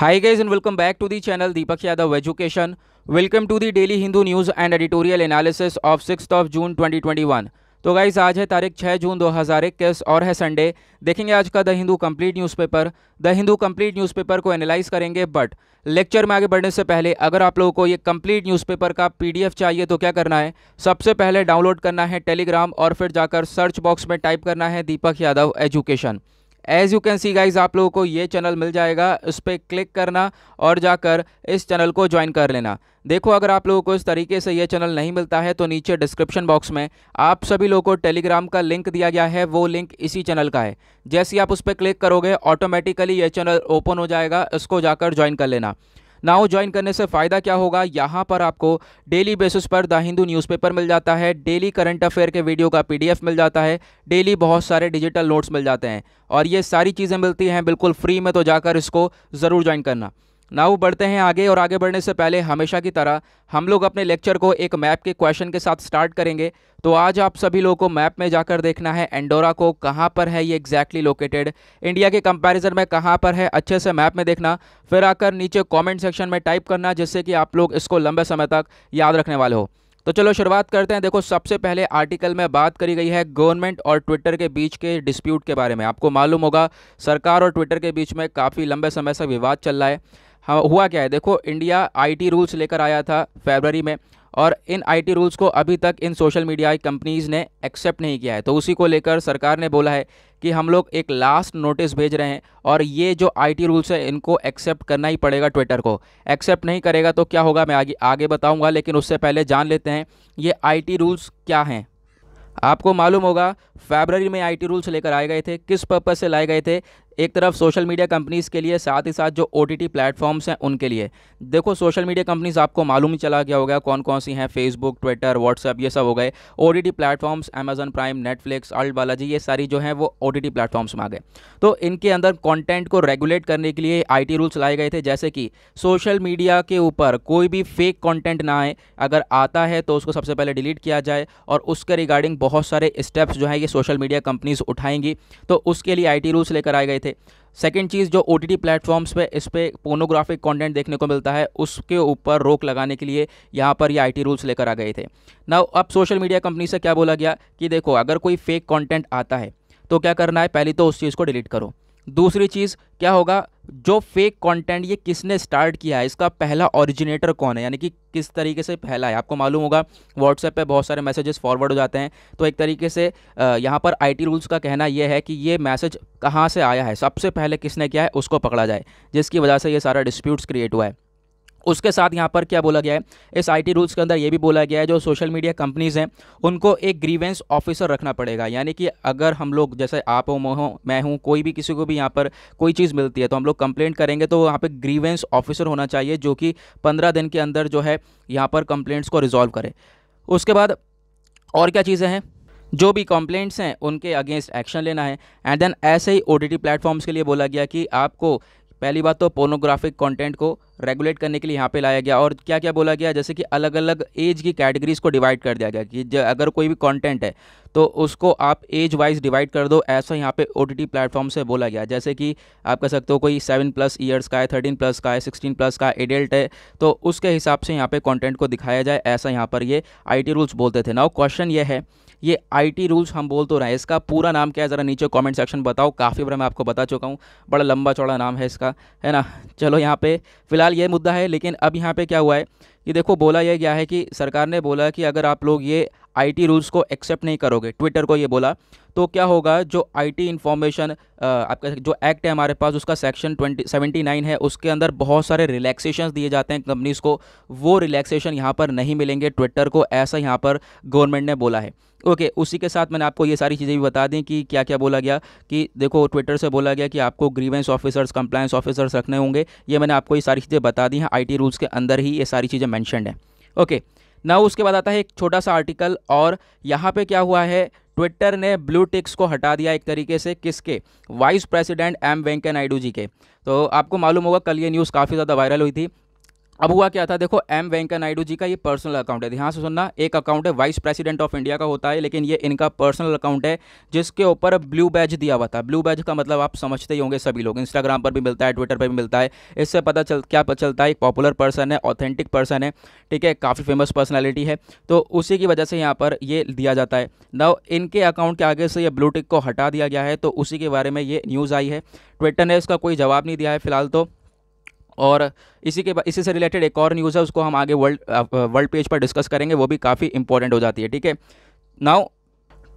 Hi guys and welcome back to the channel Deepak Yadav education welcome to the daily Hindu news and editorial analysis of six of June 2021. तो guys आज है तारीख छः जून दो और है संडे देखेंगे आज का the Hindu complete newspaper the Hindu complete newspaper को एनालाइज करेंगे बट लेक्चर में आगे बढ़ने से पहले अगर आप लोगों को ये कंप्लीट न्यूज़पेपर का पीडीएफ चाहिए तो क्या करना है सबसे पहले डाउनलोड करना है टेलीग्राम और फिर जाकर सर्च बॉक्स में टाइप करना है Deepak Yadav education as you can see guys आप लोगों को ये चैनल मिल जाएगा उस पर क्लिक करना और जाकर इस चैनल को ज्वाइन कर लेना देखो अगर आप लोगों को इस तरीके से ये चैनल नहीं मिलता है तो नीचे डिस्क्रिप्शन बॉक्स में आप सभी लोगों को टेलीग्राम का लिंक दिया गया है वो लिंक इसी चैनल का है जैसे ही आप उस पर क्लिक करोगे ऑटोमेटिकली ये चैनल ओपन हो जाएगा इसको जाकर ज्वाइन कर लेना नाउ ज्वाइन करने से फ़ायदा क्या होगा यहाँ पर आपको डेली बेसिस पर द हिंदू न्यूज़पेपर मिल जाता है डेली करंट अफेयर के वीडियो का पीडीएफ मिल जाता है डेली बहुत सारे डिजिटल नोट्स मिल जाते हैं और ये सारी चीज़ें मिलती हैं बिल्कुल फ्री में तो जाकर इसको ज़रूर ज्वाइन करना ना वो बढ़ते हैं आगे और आगे बढ़ने से पहले हमेशा की तरह हम लोग अपने लेक्चर को एक मैप के क्वेश्चन के साथ स्टार्ट करेंगे तो आज आप सभी लोगों को मैप में जाकर देखना है एंडोरा को कहाँ पर है ये एग्जैक्टली लोकेटेड इंडिया के कंपैरिजन में कहाँ पर है अच्छे से मैप में देखना फिर आकर नीचे कॉमेंट सेक्शन में टाइप करना जिससे कि आप लोग इसको लंबे समय तक याद रखने वाले हो तो चलो शुरुआत करते हैं देखो सबसे पहले आर्टिकल में बात करी गई है गवर्नमेंट और ट्विटर के बीच के डिस्प्यूट के बारे में आपको मालूम होगा सरकार और ट्विटर के बीच में काफ़ी लंबे समय से विवाद चल रहा है हाँ हुआ क्या है देखो इंडिया आईटी रूल्स लेकर आया था फेबररी में और इन आईटी रूल्स को अभी तक इन सोशल मीडिया कंपनीज़ ने एक्सेप्ट नहीं किया है तो उसी को लेकर सरकार ने बोला है कि हम लोग एक लास्ट नोटिस भेज रहे हैं और ये जो आईटी रूल्स है इनको एक्सेप्ट करना ही पड़ेगा ट्विटर को एक्सेप्ट नहीं करेगा तो क्या होगा मैं आगे आगे बताऊँगा लेकिन उससे पहले जान लेते हैं ये आई रूल्स क्या हैं आपको मालूम होगा फेबररी में आईटी रूल्स लेकर आए गए थे किस पर्पज़ से लाए गए थे एक तरफ सोशल मीडिया कंपनीज़ के लिए साथ ही साथ जो ओ टी टी प्लेटफॉर्म्स हैं उनके लिए देखो सोशल मीडिया कंपनीज़ आपको मालूम ही चला गया होगा कौन कौन सी हैं फेसबुक ट्विटर व्हाट्सअप ये सब हो गए O T T platforms Amazon Prime Netflix ALT Balaji ये सारी जो हैं वो ओ टी टी प्लेटफॉर्म्स में आ गए तो इनके अंदर कॉन्टेंट को रेगुलेट करने के लिए आई टी रूल्स लाए गए थे जैसे कि सोशल मीडिया के ऊपर कोई भी फेक कॉन्टेंट ना आए अगर आता है तो उसको सबसे पहले डिलीट किया जाए और उसके रिगार्डिंग बहुत सारे स्टेप्स जो हैं ये सोशल मीडिया कंपनीज़ उठाएंगी तो उसके लिए आई टी रूल्स लेकर आए गए थे थे सेकेंड चीज़ जो ओ टी प्लेटफॉर्म्स पर इस पर पोनोग्राफिक कॉन्टेंट देखने को मिलता है उसके ऊपर रोक लगाने के लिए यहाँ पर ये आई टी रूल्स लेकर आ गए थे ना अब सोशल मीडिया कंपनी से क्या बोला गया कि देखो अगर कोई फेक कॉन्टेंट आता है तो क्या करना है पहले तो उस चीज़ को डिलीट करो दूसरी चीज़ क्या होगा जो फेक कंटेंट ये किसने स्टार्ट किया है इसका पहला ओरिजिनेटर कौन है यानी कि किस तरीके से फैला है आपको मालूम होगा व्हाट्सएप पे बहुत सारे मैसेजेस फॉरवर्ड हो जाते हैं तो एक तरीके से यहाँ पर आईटी रूल्स का कहना ये है कि ये मैसेज कहाँ से आया है सबसे पहले किसने किया है उसको पकड़ा जाए जिसकी वजह से ये सारा डिस्प्यूट्स क्रिएट हुआ है उसके साथ यहाँ पर क्या बोला गया है इस आईटी रूल्स के अंदर ये भी बोला गया है जो सोशल मीडिया कंपनीज़ हैं उनको एक ग्रीवेंस ऑफिसर रखना पड़ेगा यानी कि अगर हम लोग जैसे आप हो मोह मैं हूँ कोई भी किसी को भी यहाँ पर कोई चीज़ मिलती है तो हम लोग कंप्लेंट करेंगे तो यहाँ पर ग्रीवेंस ऑफिसर होना चाहिए जो कि पंद्रह दिन के अंदर जो है यहाँ पर कंप्लेंट्स को रिजॉल्व करें उसके बाद और क्या चीज़ें हैं जो भी कंप्लेंट्स हैं उनके अगेंस्ट एक्शन लेना है एंड देन ऐसे ही ओ टी प्लेटफॉर्म्स के लिए बोला गया कि आपको पहली बात तो पोर्नोग्राफिक कंटेंट को रेगुलेट करने के लिए यहाँ पे लाया गया और क्या क्या बोला गया जैसे कि अलग अलग एज की कैटेगरीज़ को डिवाइड कर दिया गया कि अगर कोई भी कंटेंट है तो उसको आप एज वाइज डिवाइड कर दो ऐसा यहाँ पे ओ टी प्लेटफॉर्म से बोला गया जैसे कि आप कह सकते हो कोई सेवन प्लस ईयर्स का है थर्टीन प्लस का है सिक्सटीन प्लस का एडल्ट है तो उसके हिसाब से यहाँ पे कंटेंट को दिखाया जाए ऐसा यहाँ पर ये आईटी रूल्स बोलते थे नाउ क्वेश्चन ये है ये आईटी रूल्स हम बोल तो रहे हैं इसका पूरा नाम क्या है ज़रा नीचे कमेंट सेक्शन बताओ काफ़ी बार मैं आपको बता चुका हूँ बड़ा लंबा चौड़ा नाम है इसका है ना चलो यहाँ पे फिलहाल ये मुद्दा है लेकिन अब यहाँ पे क्या हुआ है ये देखो बोला यह क्या है कि सरकार ने बोला कि अगर आप लोग ये आईटी रूल्स को एक्सेप्ट नहीं करोगे ट्विटर को ये बोला तो क्या होगा जो आईटी इन्फॉर्मेशन आपका जो एक्ट है हमारे पास उसका सेक्शन ट्वेंटी सेवेंटी नाइन है उसके अंदर बहुत सारे रिलैक्सेशन दिए जाते हैं कंपनीज़ को वो रिलैक्सेशन यहाँ पर नहीं मिलेंगे ट्विटर को ऐसा यहाँ पर गवर्नमेंट ने बोला है ओके okay, उसी के साथ मैंने आपको ये सारी चीज़ें भी बता दी कि क्या क्या बोला गया कि देखो ट्विटर से बोला गया कि आपको ग्रीवेंस ऑफिसर्स कंप्लायंस ऑफिसर्स रखने होंगे ये मैंने आपको ये सारी चीज़ें बता दी हैं आईटी रूल्स के अंदर ही ये सारी चीज़ें मैंशनड हैं ओके okay, ना उसके बाद आता है एक छोटा सा आर्टिकल और यहाँ पे क्या हुआ है ट्विटर ने ब्लू टिक्स को हटा दिया एक तरीके से किसके vice president M Venkaiah Naidu ji के तो आपको मालूम होगा कल ये न्यूज़ काफ़ी ज़्यादा वायरल हुई थी अब हुआ क्या था देखो एम वेंकैया नायडू जी का ये पर्सनल अकाउंट है ध्यान से सुनना एक अकाउंट है वाइस प्रेसिडेंट ऑफ इंडिया का होता है लेकिन ये इनका पर्सनल अकाउंट है जिसके ऊपर ब्लू बैज दिया हुआ था ब्लू बैज का मतलब आप समझते ही होंगे सभी लोग इंस्टाग्राम पर भी मिलता है ट्विटर पर भी मिलता है इससे पता चल क्या पता चलता है एक पॉपुलर पर्सन है ऑथेंटिक पर्सन है ठीक है काफ़ी फेमस पर्सनैलिटी है तो उसी की वजह से यहाँ पर ये दिया जाता है नाउ इनके अकाउंट के आगे से ये ब्लू टिक को हटा दिया गया है तो उसी के बारे में ये न्यूज़ आई है ट्विटर ने इसका कोई जवाब नहीं दिया है फिलहाल तो और इसी के इसी से रिलेटेड एक और न्यूज़ है उसको हम आगे वर्ल्ड वर्ल्ड पेज पर डिस्कस करेंगे वो भी काफ़ी इंपॉर्टेंट हो जाती है ठीक है नाउ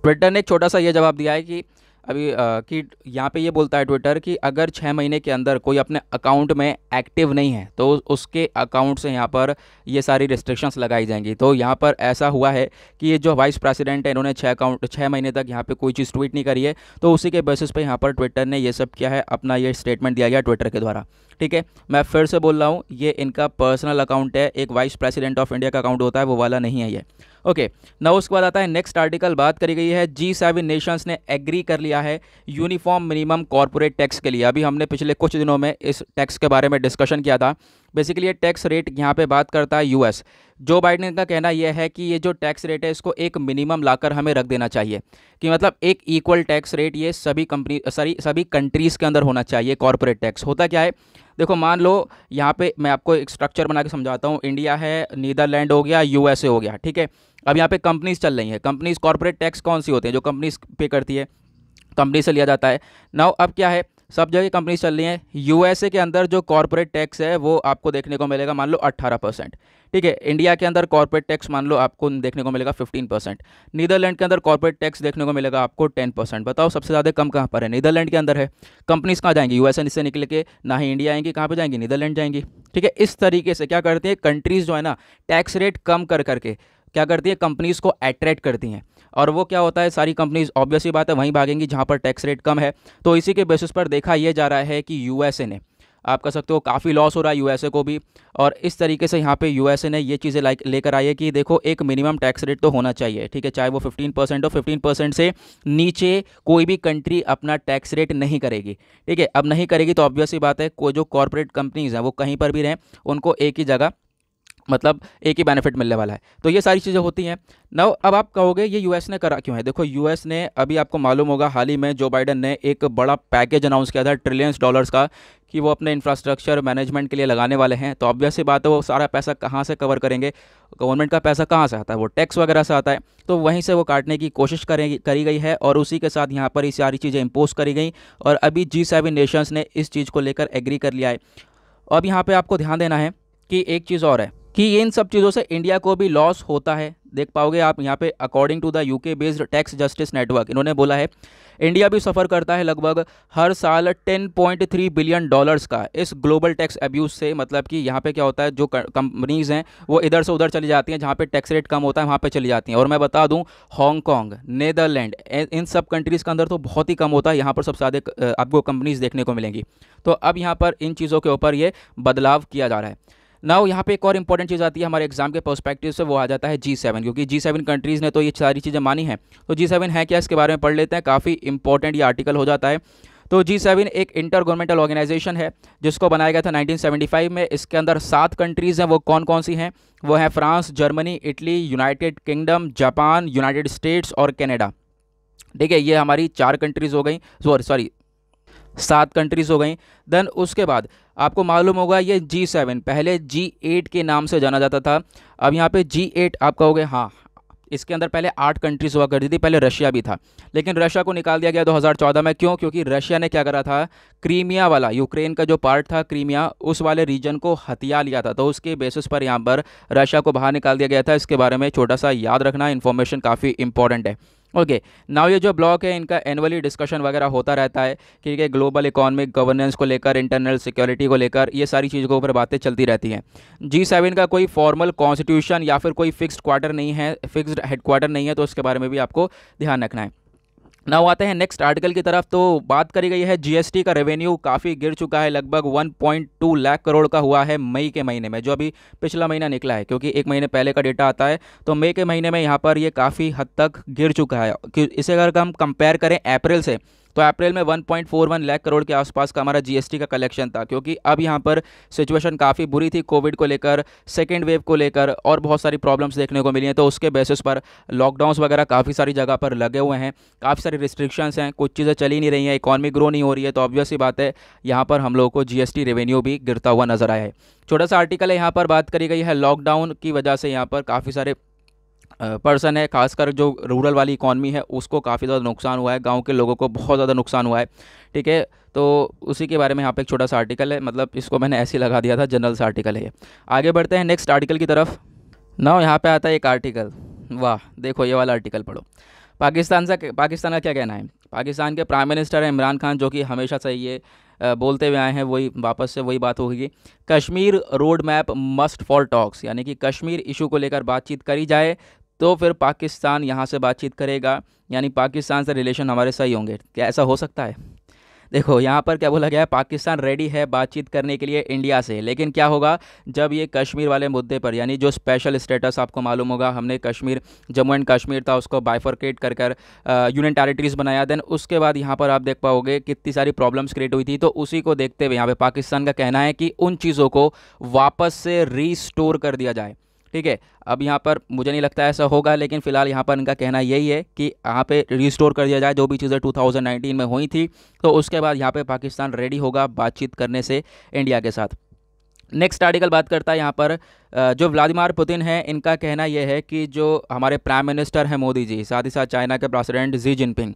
ट्विटर ने एक छोटा सा ये जवाब दिया है कि अभी आ, कि यहाँ पे ये बोलता है ट्विटर कि अगर छः महीने के अंदर कोई अपने अकाउंट में एक्टिव नहीं है तो उसके अकाउंट से यहाँ पर ये सारी रिस्ट्रिक्शंस लगाई जाएंगी तो यहाँ पर ऐसा हुआ है कि ये जो वाइस प्रेसिडेंट है इन्होंने छः अकाउंट छः महीने तक यहाँ पे कोई चीज़ ट्वीट नहीं करी है तो उसी के बेसिस पर यहाँ पर ट्विटर ने ये सब किया है अपना ये स्टेटमेंट दिया गया ट्विटर के द्वारा ठीक है मैं फिर से बोल रहा हूँ ये इनका पर्सनल अकाउंट है एक वाइस प्रेसिडेंट ऑफ इंडिया का अकाउंट होता है वो वाला नहीं है ये ओके ना उसके बाद आता है नेक्स्ट आर्टिकल बात करी गई है जी सेवन नेशंस ने एग्री कर लिया है यूनिफॉर्म मिनिमम कॉरपोरेट टैक्स के लिए अभी हमने पिछले कुछ दिनों में इस टैक्स के बारे में डिस्कशन किया था बेसिकली ये टैक्स रेट यहाँ पे बात करता है यूएस जो बाइडन का कहना यह है कि ये जो टैक्स रेट है इसको एक मिनिमम लाकर हमें रख देना चाहिए कि मतलब एक इक्वल टैक्स रेट ये सभी कंपनी सॉरी सभी कंट्रीज़ के अंदर होना चाहिए कॉरपोरेट टैक्स होता क्या है देखो मान लो यहाँ पे मैं आपको एक स्ट्रक्चर बना के समझाता हूँ इंडिया है नीदरलैंड हो गया यूएसए हो गया ठीक है अब यहाँ पे कंपनीज चल रही हैं कंपनीज कॉरपोरेट टैक्स कौन सी होते हैं जो कंपनीज पे करती है कंपनी से लिया जाता है नाउ अब क्या है सब जगह कंपनीज चल रही हैं यूएसए के अंदर जो कॉरपोरेट टैक्स है वो आपको देखने को मिलेगा मान लो 18 परसेंट ठीक है इंडिया के अंदर कॉरपोरेट टैक्स मान लो आपको देखने को मिलेगा 15 परसेंट नीदरलैंड के अंदर कॉरपोरेट टैक्स देखने को मिलेगा आपको 10 परसेंट बताओ सबसे ज़्यादा कम कहाँ पर है नीदरलैंड के अंदर है कंपनीज कहाँ जाएंगी यूएसए से निकल के ना ही इंडिया आएंगी कहाँ पर जाएंगी नीदरलैंड जाएंगी ठीक है इस तरीके से क्या करते हैं कंट्रीज़ जो है ना टैक्स रेट कम कर करके क्या करती है कंपनीज़ को अट्रैक्ट करती हैं और वो क्या होता है सारी कंपनीज ऑब्वियसली बात है वहीं भागेंगी जहाँ पर टैक्स रेट कम है तो इसी के बेसिस पर देखा यह जा रहा है कि यू ने आप कह सकते हो काफ़ी लॉस हो रहा है यू को भी और इस तरीके से यहाँ पे यू ने ये चीज़ें लाइक लेकर आई है कि देखो एक मिनिमम टैक्स रेट तो होना चाहिए ठीक है चाहे वो 15 परसेंट हो 15 परसेंट से नीचे कोई भी कंट्री अपना टैक्स रेट नहीं करेगी ठीक है अब नहीं करेगी तो ऑब्वियसली बात है कोई जो कॉरपोरेट कंपनीज़ हैं वो कहीं पर भी रहें उनको एक ही जगह मतलब एक ही बेनिफिट मिलने वाला है तो ये सारी चीज़ें होती हैं नव अब आप कहोगे ये यूएस ने करा क्यों है देखो यूएस ने अभी आपको मालूम होगा हाल ही में जो बाइडन ने एक बड़ा पैकेज अनाउंस किया था ट्रिलियंस डॉलर्स का कि वो अपने इंफ्रास्ट्रक्चर मैनेजमेंट के लिए लगाने वाले हैं तो ऑब्वियस ही बात है वो सारा पैसा कहाँ से कवर करेंगे गवर्नमेंट का पैसा कहाँ से आता है वो टैक्स वगैरह से आता है तो वहीं से वो काटने की कोशिश करें करी गई है और उसी के साथ यहाँ पर ये सारी चीज़ें इम्पोज करी गई और अभी जी सेवन नेशंस ने इस चीज़ को लेकर एग्री कर लिया है अब यहाँ पर आपको ध्यान देना है कि एक चीज़ और है कि इन सब चीज़ों से इंडिया को भी लॉस होता है देख पाओगे आप यहाँ पे according to the UK based tax justice network इन्होंने बोला है इंडिया भी सफ़र करता है लगभग हर साल 10.3 बिलियन डॉलर्स का इस ग्लोबल टैक्स अब्यूज़ से मतलब कि यहाँ पे क्या होता है जो कंपनीज़ हैं वो इधर से उधर चली जाती हैं जहाँ पे टैक्स रेट कम होता है वहाँ पे चली जाती हैं और मैं बता दूँ हांगकॉन्ग नेदरलैंड इन सब कंट्रीज़ के अंदर तो बहुत ही कम होता है यहाँ पर सबसे ज़्यादा आपको कंपनीज़ देखने को मिलेंगी तो अब यहाँ पर इन चीज़ों के ऊपर ये बदलाव किया जा रहा है नाउ यहाँ पे एक और इंपॉर्टेंट चीज़ आती है हमारे एग्जाम के पर्सपेक्टिव से वो आ जाता है जी सेवन क्योंकि जी सेवन कंट्रीज़ ने तो ये सारी चीज़ें मानी हैं तो जी सेवन है क्या इसके बारे में पढ़ लेते हैं काफ़ी इंपॉर्टेंट ये आर्टिकल हो जाता है तो जी सेवन एक इंटर गवर्नमेंटल ऑर्गेनाइजेशन है जिसको बनाया गया था 1975 में इसके अंदर सात कंट्रीज़ हैं वो कौन कौन सी हैं वो हैं France Germany Italy United Kingdom Japan United States और कनाडा ठीक है ये हमारी चार कंट्रीज़ हो गई सॉरी सॉरी सात कंट्रीज़ हो गई देन उसके बाद आपको मालूम होगा ये जी सेवन पहले जी एट के नाम से जाना जाता था अब यहाँ पे जी एट आप कहोगे हाँ इसके अंदर पहले आठ कंट्रीज़ हुआ करती थी पहले रशिया भी था लेकिन रशिया को निकाल दिया गया 2014 में क्यों क्योंकि रशिया ने क्या करा था क्रीमिया वाला यूक्रेन का जो पार्ट था क्रीमिया उस वाले रीजन को हथिया लिया था तो उसके बेसिस पर यहाँ पर रशिया को बाहर निकाल दिया गया था इसके बारे में छोटा सा याद रखना इन्फॉर्मेशन काफ़ी इंपॉर्टेंट है ओके नाउ ये जो ब्लॉक है इनका एनुअली डिस्कशन वगैरह होता रहता है ठीक है ग्लोबल इकोनॉमिक गवर्नेंस को लेकर इंटरनल सिक्योरिटी को लेकर ये सारी चीज़ों के ऊपर बातें चलती रहती हैं जी सेवन का कोई फॉर्मल कॉन्स्टिट्यूशन या फिर कोई फिक्स्ड क्वार्टर नहीं है फिक्स्ड हेडक्वार्टर नहीं है तो उसके बारे में भी आपको ध्यान रखना है नाउ आते हैं नेक्स्ट आर्टिकल की तरफ तो बात करी गई है जीएसटी का रेवेन्यू काफ़ी गिर चुका है लगभग 1.2 लाख करोड़ का हुआ है मई के महीने में जो अभी पिछला महीना निकला है क्योंकि एक महीने पहले का डेटा आता है तो मई के महीने में यहाँ पर ये काफ़ी हद तक गिर चुका है इसे अगर हम कंपेयर करें अप्रैल से तो अप्रैल में 1.41 लाख करोड़ के आसपास का हमारा जीएसटी का कलेक्शन था क्योंकि अब यहाँ पर सिचुएशन काफ़ी बुरी थी कोविड को लेकर सेकेंड वेव को लेकर और बहुत सारी प्रॉब्लम्स देखने को मिली हैं तो उसके बेसिस पर लॉकडाउन वगैरह काफ़ी सारी जगह पर लगे हुए हैं काफ़ी सारी रिस्ट्रिक्शंस हैं कुछ चीज़ें चली नहीं रही हैं इकॉनमी ग्रो नहीं हो रही है तो ऑब्वियस ही बात है यहाँ पर हम लोगों को जीएसटी रेवेन्यू भी गिरता हुआ नजर आया है छोटा सा आर्टिकल है यहाँ पर बात करी गई है लॉकडाउन की वजह से यहाँ पर काफ़ी सारे पर्सन है खासकर जो रूरल वाली इकॉनमी है उसको काफ़ी ज़्यादा नुकसान हुआ है गांव के लोगों को बहुत ज़्यादा नुकसान हुआ है ठीक है तो उसी के बारे में यहाँ पे एक छोटा सा आर्टिकल है मतलब इसको मैंने ऐसे लगा दिया था जनरल सा आर्टिकल है आगे बढ़ते हैं नेक्स्ट आर्टिकल की तरफ ना यहाँ पर आता है एक आर्टिकल वाह देखो ये वाला आर्टिकल पढ़ो पाकिस्तान से पाकिस्तान का क्या कहना है पाकिस्तान के प्राइम मिनिस्टर इमरान खान जो कि हमेशा से ये बोलते हुए आए हैं वही वापस से वही बात होगी Kashmir road map must for talks यानी कि कश्मीर इशू को लेकर बातचीत करी जाए तो फिर पाकिस्तान यहाँ से बातचीत करेगा यानी पाकिस्तान से रिलेशन हमारे सही होंगे क्या ऐसा हो सकता है देखो यहाँ पर क्या बोला गया है पाकिस्तान रेडी है बातचीत करने के लिए इंडिया से लेकिन क्या होगा जब ये कश्मीर वाले मुद्दे पर यानी जो स्पेशल स्टेटस आपको मालूम होगा हमने कश्मीर जम्मू एंड कश्मीर था उसको बाइफरकेट कर कर यूनियन टेरिटरीज बनाया देन उसके बाद यहाँ पर आप देख पाओगे कितनी सारी प्रॉब्लम्स क्रिएट हुई थी तो उसी को देखते हुए यहाँ पर पाकिस्तान का कहना है कि उन चीज़ों को वापस से रीस्टोर कर दिया जाए ठीक है अब यहाँ पर मुझे नहीं लगता ऐसा होगा लेकिन फिलहाल यहाँ पर इनका कहना यही है कि यहाँ पे रिस्टोर कर दिया जाए जो भी चीज़ें 2019 में हुई थी तो उसके बाद यहाँ पे पाकिस्तान रेडी होगा बातचीत करने से इंडिया के साथ नेक्स्ट आर्टिकल बात करता है यहाँ पर जो व्लादिमार पुतिन है इनका कहना यह है कि जो हमारे प्राइम मिनिस्टर हैं मोदी जी साथ ही साथ चाइना के प्रेसिडेंट जी जिनपिंग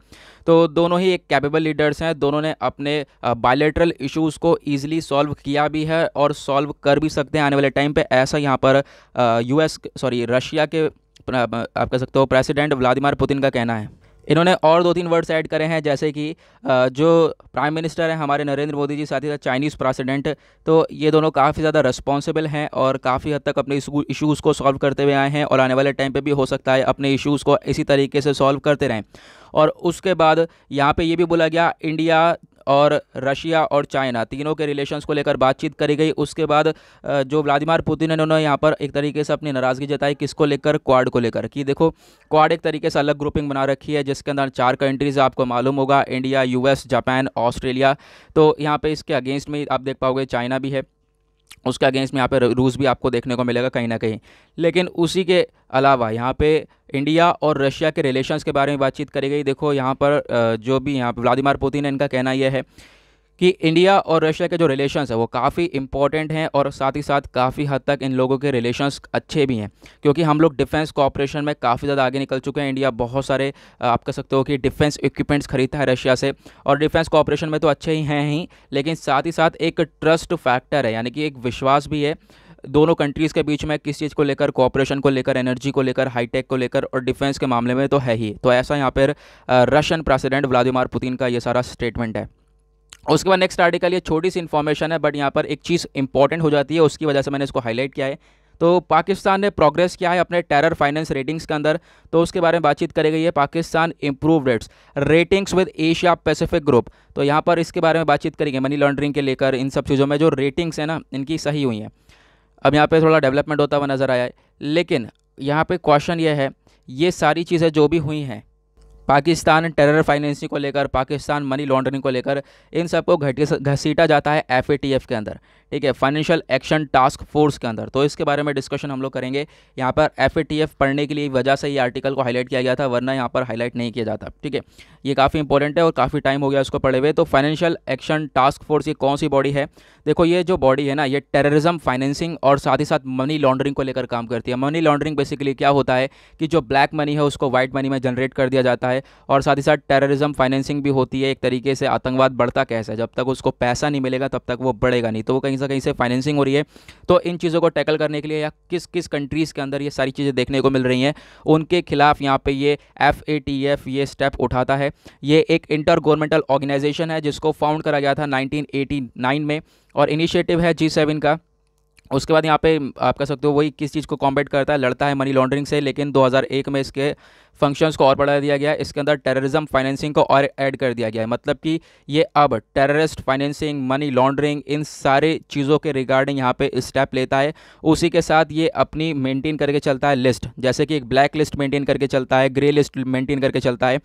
तो दोनों ही एक कैपेबल लीडर्स हैं दोनों ने अपने बायलेटरल इश्यूज को ईजिली सॉल्व किया भी है और सॉल्व कर भी सकते हैं आने वाले टाइम पर ऐसा यहाँ पर यू सॉरी रशिया के आप कह सकते हो प्रेसिडेंट व्लादिमिर पुतिन का कहना है इन्होंने और दो तीन वर्ड्स ऐड करे हैं जैसे कि जो प्राइम मिनिस्टर हैं हमारे नरेंद्र मोदी जी साथ ही साथ चाइनीज़ प्रेसिडेंट तो ये दोनों काफ़ी ज़्यादा रिस्पॉन्सिबल हैं और काफ़ी हद तक अपने इशूज़ को सॉल्व करते हुए आए हैं और आने वाले टाइम पर भी हो सकता है अपने इशूज़ को इसी तरीके से सॉल्व करते रहें और उसके बाद यहाँ पे ये भी बोला गया इंडिया और रशिया और चाइना तीनों के रिलेशंस को लेकर बातचीत करी गई उसके बाद जो व्लादिमिर पुतिन है उन्होंने यहाँ पर एक तरीके से अपनी नाराज़गी जताई किसको लेकर क्वाड को लेकर कि देखो क्वाड एक तरीके से अलग ग्रुपिंग बना रखी है जिसके अंदर चार कंट्रीज़ आपको मालूम होगा इंडिया यूएस जापान ऑस्ट्रेलिया तो यहाँ पर इसके अगेंस्ट में आप देख पाओगे चाइना भी है उसके अगेंस्ट में यहाँ पे रूस भी आपको देखने को मिलेगा कहीं ना कहीं लेकिन उसी के अलावा यहाँ पे इंडिया और रशिया के रिलेशंस के बारे में बातचीत करी गई देखो यहाँ पर जो भी यहाँ पर व्लादिमार पुतिन है इनका कहना यह है कि इंडिया और रशिया के जो रिलेशंस है वो काफ़ी इंपॉर्टेंट हैं और साथ ही साथ काफ़ी हद तक इन लोगों के रिलेशंस अच्छे भी हैं क्योंकि हम लोग डिफेंस कॉपरेशन में काफ़ी ज़्यादा आगे निकल चुके हैं इंडिया बहुत सारे आप कह सकते हो कि डिफेंस इक्विपमेंट्स खरीदता है रशिया से और डिफेंस कॉपरेशन में तो अच्छे ही हैं ही लेकिन साथ ही साथ एक ट्रस्ट फैक्टर है यानी कि एक विश्वास भी है दोनों कंट्रीज़ के बीच में किस चीज़ को लेकर कॉपरेशन को लेकर एनर्जी को लेकर हाईटेक को लेकर और डिफेंस के मामले में तो है ही तो ऐसा यहाँ पर रशियन प्रेसिडेंट व्लादिमिर पुतिन का ये सारा स्टेटमेंट है उसके बाद नेक्स्ट आर्टिकल ये छोटी सी इन्फॉर्मेशन है बट यहाँ पर एक चीज़ इंपॉर्टेंट हो जाती है उसकी वजह से मैंने इसको हाईलाइट किया है तो पाकिस्तान ने प्रोग्रेस किया है अपने टेरर फाइनेंस रेटिंग्स के अंदर तो उसके बारे में बातचीत करी गई है Pakistan improve rates ratings with Asia Pacific group तो यहाँ पर इसके बारे में बातचीत करेंगे मनी लॉन्ड्रिंग के लेकर इन सब चीज़ों में जो रेटिंग्स हैं ना इनकी सही हुई हैं अब यहाँ पर थोड़ा डेवलपमेंट होता हुआ नज़र आया है लेकिन यहाँ पर क्वेश्चन ये है ये सारी चीज़ें जो भी हुई हैं पाकिस्तान टेरर फाइनेंसिंग को लेकर पाकिस्तान मनी लॉन्ड्रिंग को लेकर इन सबको घसीटा जाता है एफ के अंदर ठीक है फाइनेंशियल एक्शन टास्क फोर्स के अंदर तो इसके बारे में डिस्कशन हम लोग करेंगे यहाँ पर एफ पढ़ने के लिए वजह से ये आर्टिकल को हाईलाइट किया गया था वरना यहाँ पर हाईलाइट नहीं किया जाता ठीक है ये काफ़ी इंपॉर्टेंट है और काफ़ी टाइम हो गया उसको पढ़े हुए तो फाइनेंशियल एक्शन टास्क फोर्स ये कौन सी बॉडी है देखो ये जो बॉडी है ना ये टेररिज्म फाइनेंसिंग और साथ ही साथ मनी लॉन्ड्रिंग को लेकर काम करती है मनी लॉन्ड्रिंग बेसिकली क्या होता है कि जो ब्लैक मनी है उसको व्हाइट मनी में जनरेट कर दिया जाता है और साथ ही साथ टेररिज्म फाइनेंसिंग भी होती है एक तरीके से आतंकवाद बढ़ता कैसे जब तक उसको पैसा नहीं मिलेगा तब तक वो बढ़ेगा नहीं तो वो कहीं कहीं से कहीं से फाइनेंसिंग हो रही है तो इन चीज़ों को टैकल करने के लिए या किस किस कंट्रीज़ के अंदर ये सारी चीज़ें देखने को मिल रही हैं उनके खिलाफ यहाँ पे ये एफ ये स्टेप उठाता है ये एक इंटर गवर्नमेंटल ऑर्गेनाइजेशन है जिसको फाउंड करा गया था नाइनटीन में और इनिशिएटिव है जी का उसके बाद यहाँ पे आप कह सकते हो वही किस चीज़ को कॉम्बेट करता है लड़ता है मनी लॉन्ड्रिंग से लेकिन 2001 में इसके फंक्शंस को और बढ़ा दिया गया है इसके अंदर टेररिज्म फाइनेंसिंग को और ऐड कर दिया गया है मतलब कि ये अब टेररिस्ट फाइनेंसिंग मनी लॉन्ड्रिंग इन सारे चीज़ों के रिगार्डिंग यहाँ पे स्टेप लेता है उसी के साथ ये अपनी मेंटेन करके चलता है लिस्ट जैसे कि एक ब्लैक लिस्ट मेंटेन करके चलता है ग्रे लिस्ट मेंटेन करके चलता है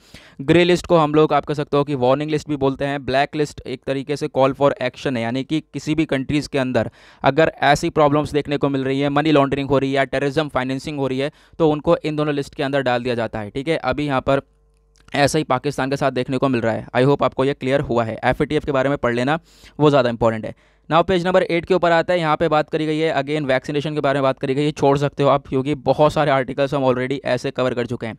ग्रे लिस्ट को हम लोग आप कह सकते हो कि वार्निंग लिस्ट भी बोलते हैं ब्लैक लिस्ट एक तरीके से कॉल फॉर एक्शन है यानी कि किसी भी कंट्रीज़ के अंदर अगर ऐसी प्रॉब्लम्स देखने को मिल रही है मनी लॉन्ड्रिंग हो रही है या टेररिज्म फाइनेंसिंग हो रही है तो उनको इन दोनों लिस्ट के अंदर डाल दिया जाता है है ठीक है अभी यहाँ पर ऐसा ही पाकिस्तान के साथ देखने को मिल रहा है आई होप आपको ये क्लियर हुआ है एफ के बारे में पढ़ लेना वो ज़्यादा इंपॉर्टेंट है नाउ पेज नंबर एट के ऊपर आता है यहाँ पे बात करी गई है अगेन वैक्सीनेशन के बारे में बात करी गई है छोड़ सकते हो आप क्योंकि बहुत सारे आर्टिकल्स हम ऑलरेडी ऐसे कवर कर चुके हैं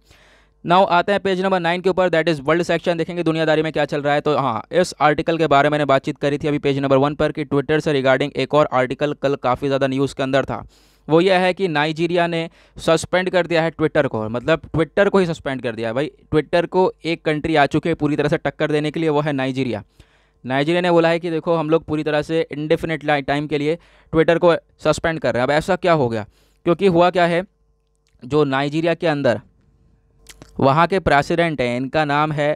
नाउ आते हैं पेज नंबर नाइन के ऊपर दैट इज़ वर्ल्ड सेक्शन देखेंगे दुनियादारी में क्या चल रहा है तो हाँ इस आर्टिकल के बारे में मैंने बातचीत करी थी अभी पेज नंबर वन पर कि ट्विटर से रिगार्डिंग एक और आर्टिकल कल काफ़ी ज़्यादा न्यूज़ के अंदर था वो यह है कि नाइजीरिया ने सस्पेंड कर दिया है ट्विटर को मतलब ट्विटर को ही सस्पेंड कर दिया है भाई ट्विटर को एक कंट्री आ चुकी है पूरी तरह से टक्कर देने के लिए वो है नाइजीरिया नाइजीरिया ने बोला है कि देखो हम लोग पूरी तरह से इंडेफिनेट टाइम के लिए ट्विटर को सस्पेंड कर रहे हैं अब ऐसा क्या हो गया क्योंकि हुआ क्या है जो नाइजीरिया के अंदर वहाँ के प्रेसिडेंट हैं इनका नाम है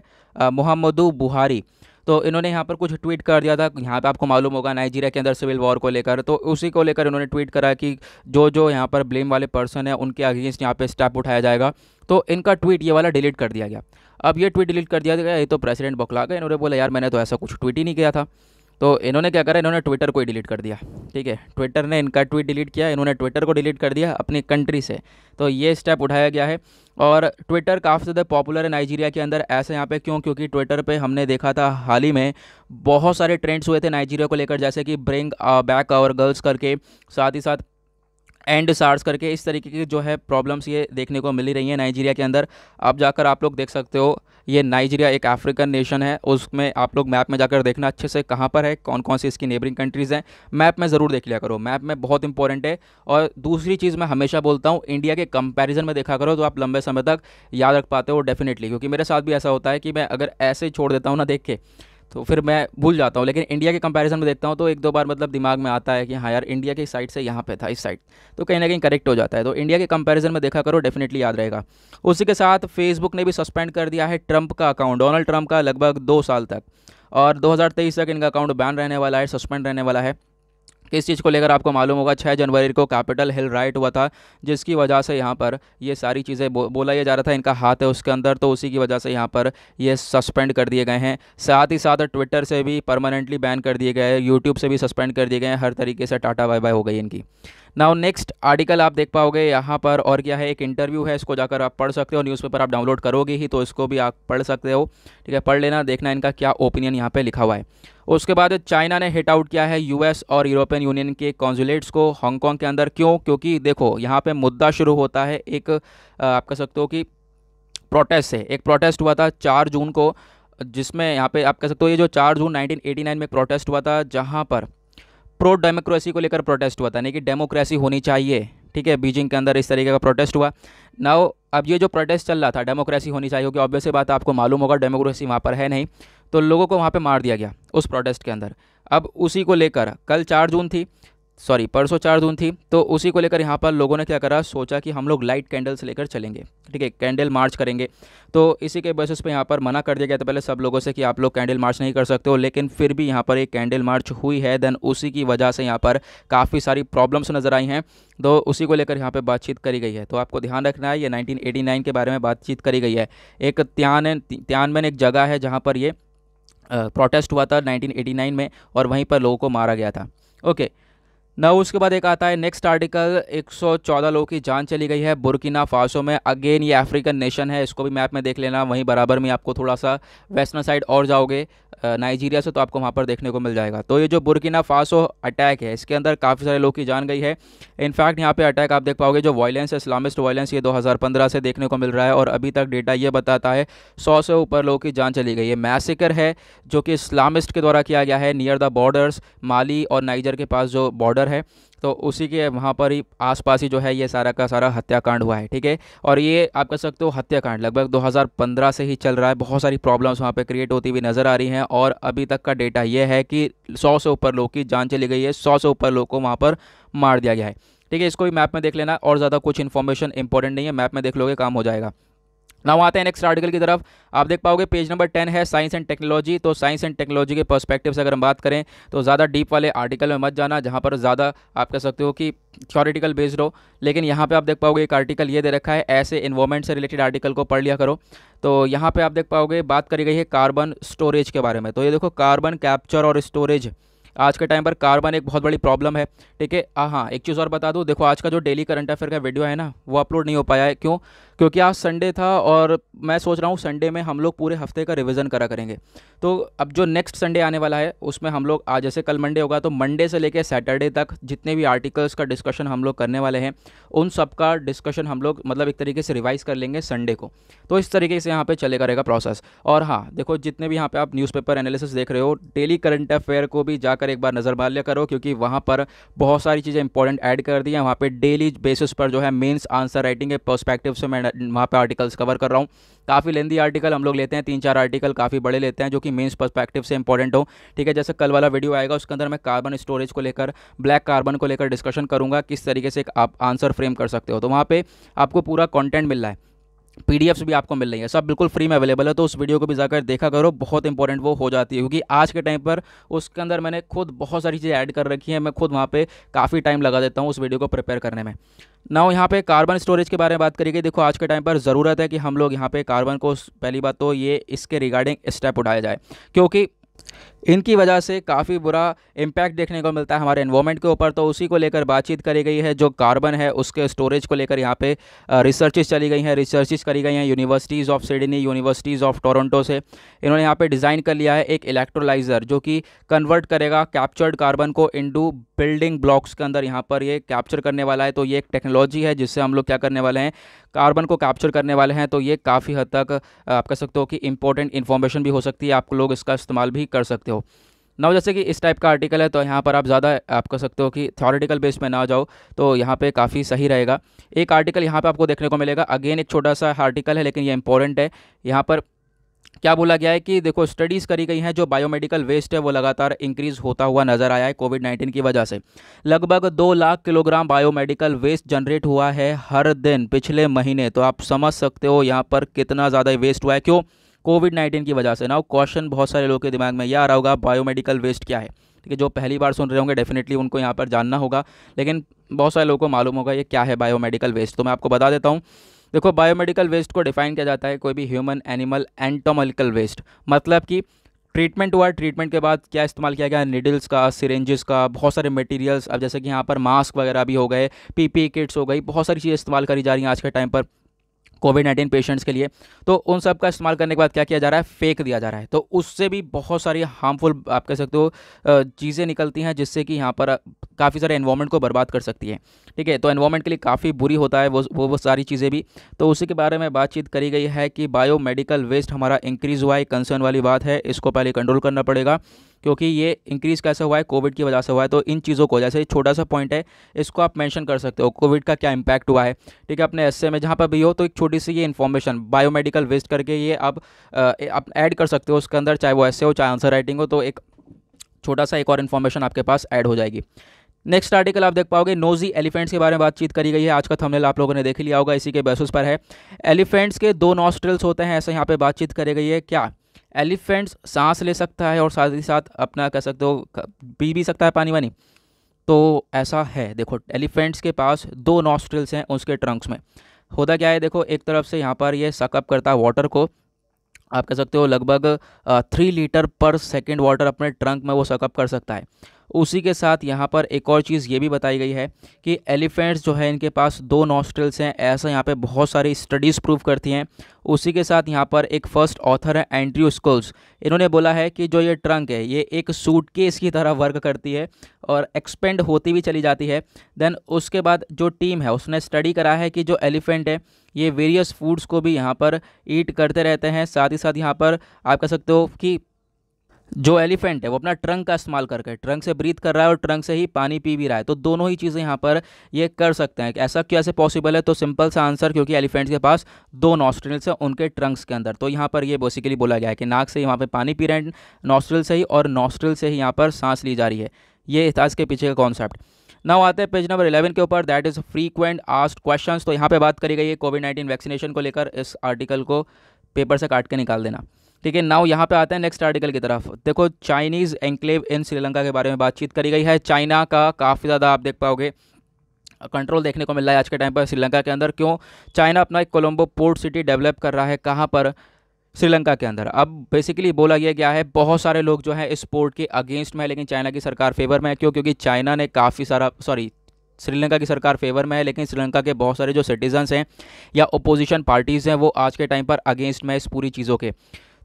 मोहम्मदू बुहारी तो इन्होंने यहाँ पर कुछ ट्वीट कर दिया था यहाँ पर आपको मालूम होगा नाइजीरिया के अंदर सिविल वॉर को लेकर तो उसी को लेकर इन्होंने ट्वीट करा कि जो जो यहाँ पर ब्लेम वाले पर्सन है उनके अगेंस्ट यहाँ पर स्टेप उठाया जाएगा तो इनका ट्वीट ये वाला डिलीट कर दिया गया अब ये ट्वीट डिलीट कर दिया गया ये तो प्रेसिडेंट बखला गए इन्होंने बोला यार मैंने तो ऐसा कुछ ट्वीट ही नहीं किया था तो इन्होंने क्या करा इन्होंने ट्विटर को ही डिलीट कर दिया ठीक है ट्विटर ने इनका ट्वीट डिलीट किया इन्होंने ट्विटर को डिलीट कर दिया अपनी कंट्री से तो ये स्टेप उठाया गया है और ट्विटर काफ़ी ज़्यादा पॉपुलर है नाइजीरिया के अंदर ऐसे यहाँ पे क्यों क्योंकि ट्विटर पे हमने देखा था हाल ही में बहुत सारे ट्रेंड्स हुए थे नाइजीरिया को लेकर जैसे कि ब्रिंग बैक आवर गर्ल्स करके साथ ही साथ एंड सार्स करके इस तरीके की जो है प्रॉब्लम्स ये देखने को मिली रही हैं नाइजीरिया के अंदर आप जाकर आप लोग देख सकते हो ये नाइजीरिया एक अफ्रीकन नेशन है उसमें आप लोग मैप में जाकर देखना अच्छे से कहाँ पर है कौन कौन सी इसकी नेबरिंग कंट्रीज़ हैं मैप में ज़रूर देख लिया करो मैप में बहुत इंपॉर्टेंट है और दूसरी चीज़ मैं हमेशा बोलता हूँ इंडिया के कंपैरिजन में देखा करो तो आप लंबे समय तक याद रख पाते हो डेफिनेटली क्योंकि मेरे साथ भी ऐसा होता है कि मैं अगर ऐसे छोड़ देता हूँ ना देख के तो फिर मैं भूल जाता हूँ लेकिन इंडिया के कंपैरिजन में देखता हूँ तो एक दो बार मतलब दिमाग में आता है कि हाँ यार इंडिया की साइड से यहाँ पे था इस साइड तो कहीं ना कहीं करेक्ट हो जाता है तो इंडिया के कंपैरिजन में देखा करो डेफिनेटली याद रहेगा उसी के साथ फेसबुक ने भी सस्पेंड कर दिया है ट्रंप का अकाउंट डोनाल्ड ट्रंप का लगभग दो साल तक और दो तक इनका अकाउंट बैन रहने वाला है सस्पेंड रहने वाला है इस चीज़ को लेकर आपको मालूम होगा छः जनवरी को कैपिटल हिल राइट हुआ था जिसकी वजह से यहाँ पर ये सारी चीज़ें बो, बोला यह जा रहा था इनका हाथ है उसके अंदर तो उसी की वजह से यहाँ पर ये सस्पेंड कर दिए गए हैं साथ ही साथ ट्विटर से भी परमानेंटली बैन कर दिए गए हैं यूट्यूब से भी सस्पेंड कर दिए गए हैं हर तरीके से टाटा बाय बाय हो गई इनकी नाउ नेक्स्ट आर्टिकल आप देख पाओगे यहाँ पर और क्या है एक इंटरव्यू है इसको जाकर आप पढ़ सकते हो न्यूज़पेपर आप डाउनलोड करोगे ही तो इसको भी आप पढ़ सकते हो ठीक है पढ़ लेना देखना इनका क्या ओपिनियन यहाँ पर लिखा हुआ है उसके बाद चाइना ने हिट आउट किया है यूएस और यूरोपियन यूनियन के कॉन्जुलेट्स को हांगकॉन्ग के अंदर क्यों क्योंकि देखो यहाँ पर मुद्दा शुरू होता है एक आप कह सकते हो कि प्रोटेस्ट है एक प्रोटेस्ट हुआ था चार जून को जिसमें यहाँ पे आप कह सकते हो ये जो चार जून 1989 में प्रोटेस्ट हुआ था जहाँ पर प्रो डेमोक्रेसी को लेकर प्रोटेस्ट हुआ था यानी कि डेमोक्रेसी होनी चाहिए ठीक है बीजिंग के अंदर इस तरीके का प्रोटेस्ट हुआ नाउ अब ये जो प्रोटेस्ट चल रहा था डेमोक्रेसी होनी चाहिए क्योंकि ऑब्वियस बात आपको मालूम होगा डेमोक्रेसी वहाँ पर है नहीं तो लोगों को वहाँ पर मार दिया गया उस प्रोटेस्ट के अंदर अब उसी को लेकर कल चार जून थी सॉरी परसों चार जून थी तो उसी को लेकर यहाँ पर लोगों ने क्या करा सोचा कि हम लोग लाइट कैंडल्स लेकर चलेंगे ठीक है कैंडल मार्च करेंगे तो इसी के बेसिस पे यहाँ पर मना कर दिया गया था पहले सब लोगों से कि आप लोग कैंडल मार्च नहीं कर सकते हो लेकिन फिर भी यहाँ पर एक कैंडल मार्च हुई है देन उसी की वजह से यहाँ पर काफ़ी सारी प्रॉब्लम्स नज़र आई हैं तो उसी को लेकर यहाँ पर बातचीत करी गई है तो आपको ध्यान रखना है ये नाइनटीन के बारे में बातचीत करी गई है एक त्यान त्यानमैन एक जगह है जहाँ पर ये प्रोटेस्ट हुआ था नाइनटीन में और वहीं पर लोगों को मारा गया था ओके ना उसके बाद एक आता है नेक्स्ट आर्टिकल 114 लोगों की जान चली गई है बुरकिना फासो में अगेन ये अफ्रीकन नेशन है इसको भी मैप में देख लेना वहीं बराबर में आपको थोड़ा सा वेस्टर्न साइड और जाओगे नाइजीरिया से तो आपको वहाँ पर देखने को मिल जाएगा तो ये जो बुरकिना फासो अटैक है इसके अंदर काफ़ी सारे लोग की जान गई है इनफैक्ट यहाँ पे अटैक आप देख पाओगे जो वायलेंस है इस्लामिस्ट वायलेंस ये 2015 से देखने को मिल रहा है और अभी तक डेटा ये बताता है सौ से ऊपर लोगों की जान चली गई है मैसिकर है जो कि इस्लामिस्ट के द्वारा किया गया है नियर द बॉर्डर्स माली और नाइजर के पास जो बॉर्डर है तो उसी के वहाँ पर ही आसपास ही जो है ये सारा का सारा हत्याकांड हुआ है ठीक है और ये आप कह सकते हो हत्याकांड लगभग 2015 से ही चल रहा है बहुत सारी प्रॉब्लम्स वहाँ पर क्रिएट होती हुई नज़र आ रही हैं और अभी तक का डेटा ये है कि सौ से ऊपर लोग की जान चली गई है सौ से ऊपर लोग को वहाँ पर मार दिया गया है ठीक है इसको भी मैप में देख लेना और ज़्यादा कुछ इन्फॉर्मेशन इंपॉर्टेंट नहीं है मैप में देख लोगे काम हो जाएगा नाउ आते हैं नेक्स्ट आर्टिकल की तरफ आप देख पाओगे पेज नंबर टेन है साइंस एंड टेक्नोलॉजी तो साइंस एंड टेक्नोलॉजी के पर्सपेक्टिव से अगर हम बात करें तो ज़्यादा डीप वाले आर्टिकल में मत जाना जहाँ पर ज़्यादा आप कह सकते हो कि थ्योरेटिकल बेस्ड हो लेकिन यहाँ पे आप देख पाओगे एक आर्टिकल ये दे रखा है ऐसे इन्वॉर्मेंट से रिलेटेड आर्टिकल को पढ़ लिया करो तो यहाँ पर आप देख पाओगे बात करी गई है कार्बन स्टोरेज के बारे में तो ये देखो कार्बन कैप्चर और स्टोरेज आज के टाइम पर कार्बन एक बहुत बड़ी प्रॉब्लम है ठीक है हाँ एक चीज़ और बता दूँ देखो आज का जो डेली करंट अफेयर का वीडियो है ना वो अपलोड नहीं हो पाया है क्यों क्योंकि आज संडे था और मैं सोच रहा हूँ संडे में हम लोग पूरे हफ्ते का रिविज़न करा करेंगे तो अब जो नेक्स्ट संडे आने वाला है उसमें हम लोग आज जैसे कल मंडे होगा तो मंडे से लेकर सैटरडे तक जितने भी आर्टिकल्स का डिस्कशन हम लोग करने वाले हैं उन सब का डिस्कशन हम लोग मतलब एक तरीके से रिवाइज़ कर लेंगे संडे को तो इस तरीके से यहाँ पर चले करेगा प्रोसेस और हाँ देखो जितने भी यहाँ पर आप न्यूज़पेपर एनालिसिस देख रहे हो डेली करंट अफेयर को भी जाकर एक बार नज़र मार लिया करो क्योंकि वहाँ पर बहुत सारी चीज़ें इंपॉर्टेंट ऐड कर दी हैं वहाँ पर डेली बेसिस पर जो है मेन्स आंसर राइटिंग के परस्पेक्टिव से मैं वहाँ पे आर्टिकल्स कवर कर रहा हूँ काफ़ी लेंदी आर्टिकल हम लोग लेते हैं तीन चार आर्टिकल काफ़ी बड़े लेते हैं जो कि मेंस पर्सपेक्टिव से इंपॉर्टेंट हो ठीक है जैसे कल वाला वीडियो आएगा उसके अंदर मैं कार्बन स्टोरेज को लेकर ब्लैक कार्बन को लेकर डिस्कशन करूँगा किस तरीके से आप आंसर फ्रेम कर सकते हो तो वहाँ पर आपको पूरा कॉन्टेंट मिल रहा है पीडीएफ्स भी आपको मिल रही है सब बिल्कुल फ्री में अवेलेबल है तो उस वीडियो को भी जाकर देखा करो बहुत इंपॉर्टेंट वो हो जाती है क्योंकि आज के टाइम पर उसके अंदर मैंने खुद बहुत सारी चीज़ें ऐड कर रखी हैं मैं खुद वहाँ पे काफ़ी टाइम लगा देता हूँ उस वीडियो को प्रिपेयर करने में ना यहाँ पे कार्बन स्टोरेज के बारे में बात करिए देखो आज के टाइम पर ज़रूरत है कि हम लोग यहाँ पर कार्बन को पहली बात तो ये इसके रिगार्डिंग स्टेप उठाया जाए क्योंकि इनकी वजह से काफ़ी बुरा इम्पैक्ट देखने को मिलता है हमारे इन्वामेंट के ऊपर तो उसी को लेकर बातचीत करी गई है जो कार्बन है उसके स्टोरेज को लेकर यहाँ पे रिसर्चेज चली गई हैं रिसर्चेज करी गई हैं universities of Sydney universities of Toronto से इन्होंने यहाँ पर डिज़ाइन कर लिया है एक इलेक्ट्रोलाइज़र जो कि कन्वर्ट करेगा कैप्चर्ड कार्बन को इंडू बिल्डिंग ब्लॉक्स के अंदर यहाँ पर ये कैप्चर करने वाला है तो ये एक टेक्नोलॉजी है जिससे हम लोग क्या करने वाले हैं कार्बन को कैप्चर करने वाले हैं तो ये काफ़ी हद तक आप कह सकते हो कि इंपॉर्टेंट इन्फॉर्मेशन भी हो सकती है आप लोग इसका इस्तेमाल भी कर सकते हो हो ना जैसे कि इस टाइप का आर्टिकल है तो यहाँ पर आप ज़्यादा आप कह सकते हो कि थ्योरेटिकल बेस में ना जाओ तो यहाँ पे काफ़ी सही रहेगा एक आर्टिकल यहाँ पे आपको देखने को मिलेगा अगेन एक छोटा सा आर्टिकल है लेकिन ये इंपॉर्टेंट है यहाँ पर क्या बोला गया है कि देखो स्टडीज़ करी गई हैं जो बायोमेडिकल वेस्ट है वो लगातार इंक्रीज़ होता हुआ नज़र आया है कोविड नाइन्टीन की वजह से लगभग दो lakh kilogram biomedical waste generate हुआ है हर दिन पिछले महीने तो आप समझ सकते हो यहाँ पर कितना ज़्यादा वेस्ट हुआ है क्यों कोविड नाइन्टीन की वजह से ना क्वेश्चन बहुत सारे लोगों के दिमाग में यह आ रहा होगा बायोमेडिकल वेस्ट क्या है ठीक है जो पहली बार सुन रहे होंगे डेफिनेटली उनको यहाँ पर जानना होगा लेकिन बहुत सारे लोगों को मालूम होगा ये क्या है बायोमेडिकल वेस्ट तो मैं आपको बता देता हूँ देखो बायोमेडिकल वेस्ट को डिफाइन किया जाता है कोई भी ह्यूमन एनिमल एंटोमलिकल वेस्ट मतलब कि ट्रीटमेंट हुआ ट्रीटमेंट के बाद क्या इस्तेमाल किया गया निडल्स का सिरेंजेस का बहुत सारे मटेरियल्स अब जैसे कि यहाँ पर मास्क वगैरह भी हो गए पीपी किट्स हो गई बहुत सारी चीज़ें इस्तेमाल करी जा रही हैं आज के टाइम पर कोविड नाइन्टीन पेशेंट्स के लिए तो उन सब का इस्तेमाल करने के बाद क्या किया जा रहा है फेक दिया जा रहा है तो उससे भी बहुत सारी हार्मफुल आप कह सकते हो चीज़ें निकलती हैं जिससे कि यहाँ पर काफ़ी सारे इन्वामेंट को बर्बाद कर सकती है ठीक है तो इन्वामेंट के लिए काफ़ी बुरी होता है वो वो वो सारी चीज़ें भी तो उसी के बारे में बातचीत करी गई है कि बायो वेस्ट हमारा इंक्रीज़ हुआ है कंसर्न वाली बात है इसको पहले कंट्रोल करना पड़ेगा क्योंकि ये इंक्रीज़ कैसे हुआ है कोविड की वजह से हुआ है तो इन चीज़ों को जैसे छोटा सा पॉइंट है इसको आप मेंशन कर सकते हो कोविड का क्या इम्पैक्ट हुआ है ठीक है अपने एस में जहाँ पर भी हो तो एक छोटी सी ये इन्फॉर्मेशन बायोमेडिकल वेस्ट करके ये आप ऐड कर सकते हो उसके अंदर चाहे वो एसए हो चाहे आंसर राइटिंग हो तो एक छोटा सा एक और इन्फॉर्मेशन आपके पास ऐड हो जाएगी नेक्स्ट आर्टिकल आप देख पाओगे नोजी एलिफेंट्स के बारे में बातचीत करी गई है आज का थंबनेल आप लोगों ने देख लिया होगा इसी के बेसिस पर है एलिफेंट्स के दो नॉस्ट्रल्स होते हैं ऐसे यहाँ पे बातचीत करी गई है क्या एलिफेंट्स सांस ले सकता है और साथ ही साथ अपना कह सकते हो पी भी सकता है पानी वानी तो ऐसा है देखो एलिफेंट्स के पास दो नॉस्ट्रल्स हैं उसके ट्रंक्स में होता क्या है देखो एक तरफ से यहाँ पर ये सकअप करता है वाटर को आप कह सकते हो लगभग three litre per second water अपने ट्रंक में वो सकअप कर सकता है उसी के साथ यहाँ पर एक और चीज़ ये भी बताई गई है कि एलिफेंट्स जो है इनके पास दो नॉस्ट्रल्स हैं ऐसा यहाँ पे बहुत सारी स्टडीज़ प्रूव करती हैं उसी के साथ यहाँ पर एक फ़र्स्ट ऑथर है एंड्रयू स्कोल्स इन्होंने बोला है कि जो ये ट्रंक है ये एक सूट केस की तरह वर्क करती है और एक्सपेंड होती भी चली जाती है देन उसके बाद जो टीम है उसने स्टडी करा है कि जो एलिफेंट है ये वेरियस फूड्स को भी यहाँ पर ईट करते रहते हैं साथ ही साथ यहाँ पर आप कह सकते हो कि जो एलिफेंट है वो अपना ट्रंक का इस्तेमाल करके ट्रंक से ब्रीथ कर रहा है और ट्रंक से ही पानी पी भी रहा है तो दोनों ही चीज़ें यहाँ पर ये कर सकते हैं ऐसा क्यों ऐसे पॉसिबल है तो सिंपल सा आंसर क्योंकि एलिफेंट्स के पास दो नॉस्ट्रल्स हैं उनके ट्रंक्स के अंदर तो यहाँ पर ये बेसिकली बोला गया है कि नाक से यहाँ पर पानी पी रहे हैं नॉस्ट्रल से ही और नॉस्ट्रल से ही यहाँ पर सांस ली जा रही है ये इतिहास के पीछे का कॉन्सेप्ट नाउ आते हैं पेज नंबर इलेवन के ऊपर that is frequent asked question तो यहाँ पर बात करी गई है कोविड नाइन्टीन वैक्सीनेशन को लेकर इस आर्टिकल को पेपर से काट के निकाल देना ठीक है नाउ यहाँ पे आते हैं नेक्स्ट आर्टिकल की तरफ देखो चाइनीज़ एंक्लेव इन श्रीलंका के बारे में बातचीत करी गई है चाइना का काफ़ी ज़्यादा आप देख पाओगे कंट्रोल देखने को मिल रहा है आज के टाइम पर श्रीलंका के अंदर क्यों चाइना अपना एक कोलंबो पोर्ट सिटी डेवलप कर रहा है कहाँ पर श्रीलंका के अंदर अब बेसिकली बोला यह गया है बहुत सारे लोग जो है इस स्पोर्ट के अगेंस्ट में है लेकिन चाइना की सरकार फेवर में है क्यों क्योंकि चाइना ने काफ़ी सारा सॉरी श्रीलंका की सरकार फेवर में है लेकिन श्रीलंका के बहुत सारे जो सिटीजन्स हैं या ओपोजिशन पार्टीज़ हैं वो आज के टाइम पर अगेंस्ट में इस पूरी चीज़ों के